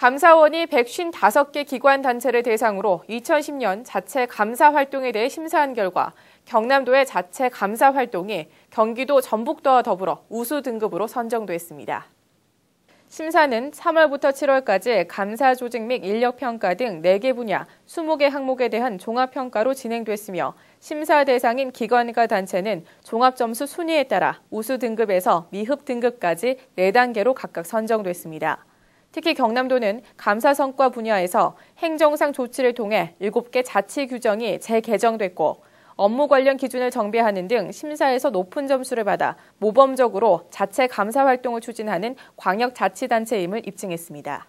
감사원이 155개 기관단체를 대상으로 2010년 자체 감사 활동에 대해 심사한 결과 경남도의 자체 감사 활동이 경기도 전북도와 더불어 우수 등급으로 선정됐습니다. 심사는 3월부터 7월까지 감사 조직 및 인력 평가 등 4개 분야 20개 항목에 대한 종합 평가로 진행됐으며 심사 대상인 기관과 단체는 종합 점수 순위에 따라 우수 등급에서 미흡 등급까지 4단계로 각각 선정됐습니다. 특히 경남도는 감사 성과 분야에서 행정상 조치를 통해 7개 자치 규정이 재개정됐고 업무 관련 기준을 정비하는 등 심사에서 높은 점수를 받아 모범적으로 자체 감사 활동을 추진하는 광역자치단체임을 입증했습니다.